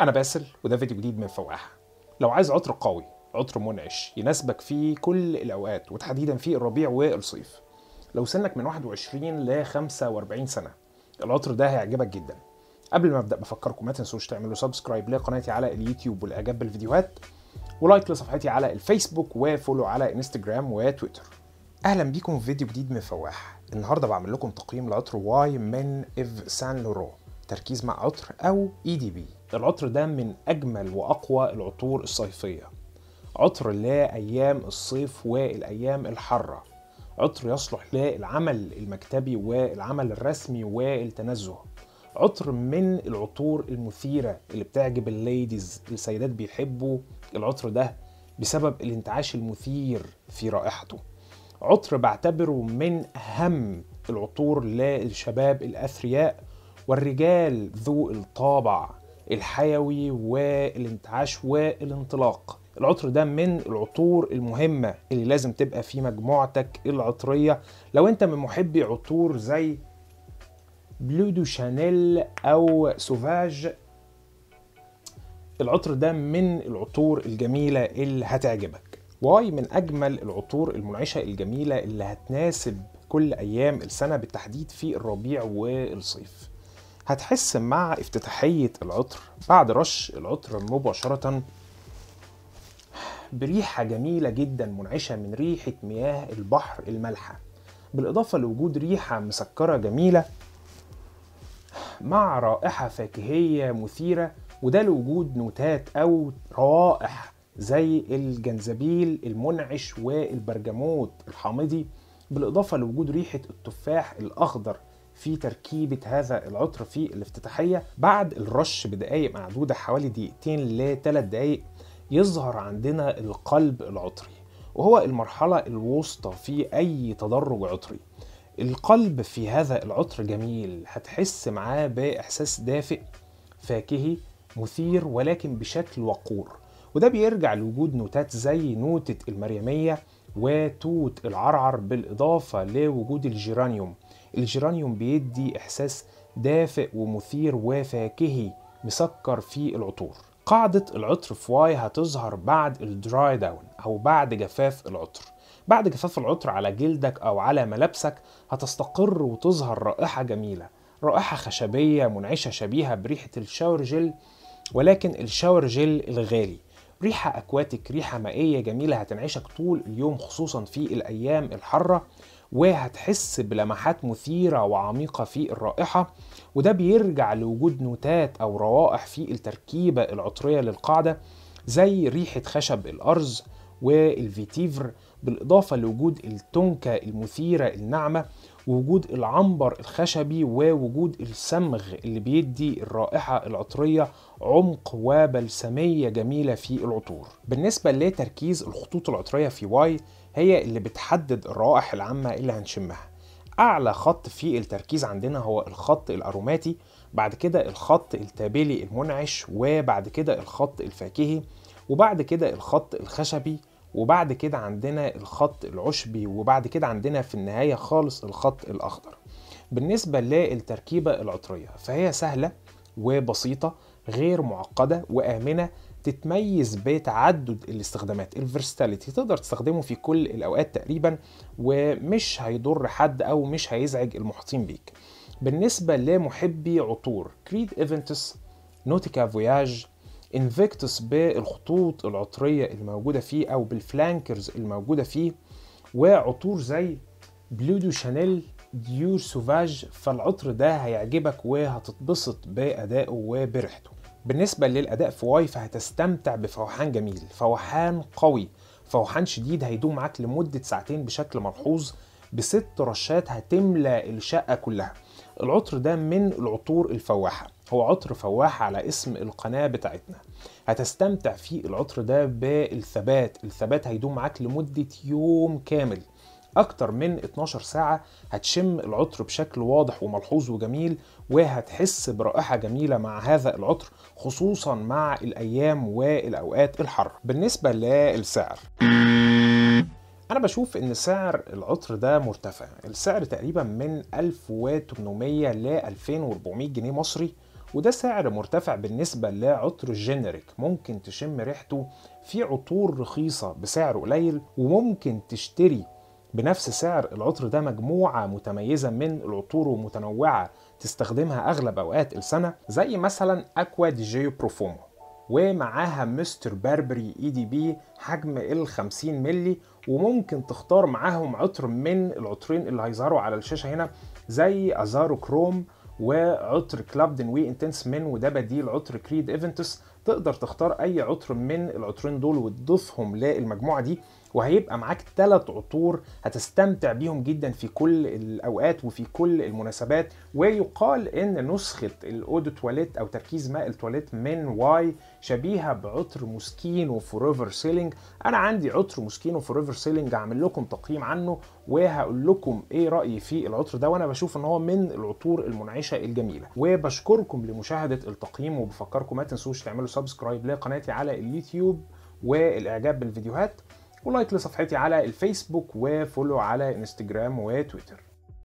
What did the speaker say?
أنا باسل وده فيديو جديد من فواحة لو عايز عطر قوي عطر منعش يناسبك في كل الأوقات وتحديدا في الربيع والصيف لو سنك من 21 ل 45 سنة العطر ده هيعجبك جدا قبل ما ابدا بفكركم ما تنسوش تعملوا سبسكرايب لقناتي على اليوتيوب والاعجاب بالفيديوهات ولايك لصفحتي على الفيسبوك وفولو على انستجرام وتويتر اهلا بيكم في فيديو جديد من فواح النهارده بعمل لكم تقييم لعطر واي من ايف سان لورو تركيز مع عطر أو اي دي بي العطر ده من أجمل وأقوى العطور الصيفية عطر لأيام الصيف والأيام الحارة عطر يصلح للعمل المكتبي والعمل الرسمي والتنزه عطر من العطور المثيرة اللي بتعجب الليديز السيدات بيحبوا العطر ده بسبب الانتعاش المثير في رائحته عطر بعتبره من أهم العطور للشباب الأثرياء والرجال ذو الطابع الحيوي والانتعاش والانطلاق العطر ده من العطور المهمة اللي لازم تبقى في مجموعتك العطرية لو انت من محبي عطور زي بلو دو شانيل او سوفاج العطر ده من العطور الجميلة اللي هتعجبك واي من اجمل العطور المنعشة الجميلة اللي هتناسب كل ايام السنة بالتحديد في الربيع والصيف هتحس مع افتتاحية العطر بعد رش العطر مباشرة بريحة جميلة جدا منعشة من ريحة مياه البحر المالحة بالإضافة لوجود ريحة مسكرة جميلة مع رائحة فاكهية مثيرة وده لوجود نوتات أو روائح زي الجنزبيل المنعش والبرجموت الحامضي بالإضافة لوجود ريحة التفاح الأخضر في تركيبه هذا العطر في الافتتاحيه بعد الرش بدقائق معدوده حوالي دقيقتين لثلاث دقائق يظهر عندنا القلب العطري وهو المرحله الوسطى في اي تدرج عطري القلب في هذا العطر جميل هتحس معاه باحساس دافئ فاكهي مثير ولكن بشكل وقور وده بيرجع لوجود نوتات زي نوتة المريمية وتوت العرعر بالإضافة لوجود الجيرانيوم الجيرانيوم بيدي إحساس دافئ ومثير وفاكهي مسكر في العطور قاعدة العطر في واي هتظهر بعد الدراي داون أو بعد جفاف العطر بعد جفاف العطر على جلدك أو على ملابسك هتستقر وتظهر رائحة جميلة رائحة خشبية منعشة شبيهة بريحة الشاور جيل ولكن الشاور جيل الغالي ريحة أكواتيك ريحة مائية جميلة هتنعشك طول اليوم خصوصا في الأيام الحارة وهتحس بلمحات مثيرة وعميقة في الرائحة وده بيرجع لوجود نوتات أو روائح في التركيبة العطرية للقاعدة زي ريحة خشب الأرز والفيتيفر بالإضافة لوجود التونكة المثيرة الناعمة ووجود العنبر الخشبي ووجود السمغ اللي بيدي الرائحة العطرية عمق وبلسمية جميلة في العطور بالنسبة لتركيز الخطوط العطرية في واي هي اللي بتحدد الروائح العامة اللي هنشمها أعلى خط في التركيز عندنا هو الخط الأروماتي بعد كده الخط التابلي المنعش وبعد كده الخط الفاكهي وبعد كده الخط الخشبي وبعد كده عندنا الخط العشبي وبعد كده عندنا في النهاية خالص الخط الأخضر بالنسبة للتركيبة العطرية فهي سهلة وبسيطة غير معقدة وآمنة تتميز بتعدد الاستخدامات الفيرستاليتي تقدر تستخدمه في كل الاوقات تقريبا ومش هيضر حد او مش هيزعج المحيطين بيك بالنسبة لمحبي عطور كريد ايفنتس نوتيكا فوياج انفيكتس بالخطوط العطرية الموجودة فيه او بالفلانكرز الموجودة فيه وعطور زي بلو دو شانيل ديور سوفاج فالعطر ده هيعجبك وهتتبسط بأدائه وبريحته بالنسبة للأداء في واي فهتستمتع بفوحان جميل فوحان قوي فوحان شديد هيدوم معاك لمدة ساعتين بشكل ملحوظ بست رشات هتملى الشقة كلها العطر ده من العطور الفواحة هو عطر فواحة على اسم القناة بتاعتنا هتستمتع في العطر ده بالثبات الثبات هيدوم معاك لمدة يوم كامل اكتر من 12 ساعة هتشم العطر بشكل واضح وملحوظ وجميل وهتحس برائحة جميلة مع هذا العطر خصوصا مع الايام والاوقات الحر بالنسبة للسعر انا بشوف ان سعر العطر ده مرتفع السعر تقريبا من 1800 ل 2400 جنيه مصري وده سعر مرتفع بالنسبة لعطر جينيريك ممكن تشم ريحته في عطور رخيصة بسعر قليل وممكن تشتري بنفس سعر العطر ده مجموعة متميزة من العطور ومتنوعة تستخدمها أغلب أوقات السنة زي مثلا أكوا دي جيو بروفومو ومعاها مستر باربري اي دي بي حجم ال 50 مللي وممكن تختار معاهم عطر من العطرين اللي هيظهروا على الشاشه هنا زي ازارو كروم وعطر كلابدن وي انتنس من وده بديل عطر كريد ايفنتس تقدر تختار اي عطر من العطرين دول وتضيفهم للمجموعه دي وهيبقى معاك ثلاث عطور هتستمتع بيهم جدا في كل الاوقات وفي كل المناسبات ويقال ان نسخه الاودو تواليت او تركيز ماء التواليت من واي شبيهه بعطر موسكينو فوريفر سيلينج انا عندي عطر موسكينو فوريفر سيلينج هعمل لكم تقييم عنه وهقول لكم ايه رايي في العطر ده وانا بشوف ان هو من العطور المنعشه الجميله وبشكركم لمشاهده التقييم وبفكركم ما تنسوش تعملوا سبسكرايب لقناتي على اليوتيوب والاعجاب بالفيديوهات ولايك لصفحتي على الفيسبوك وفولو على انستجرام وتويتر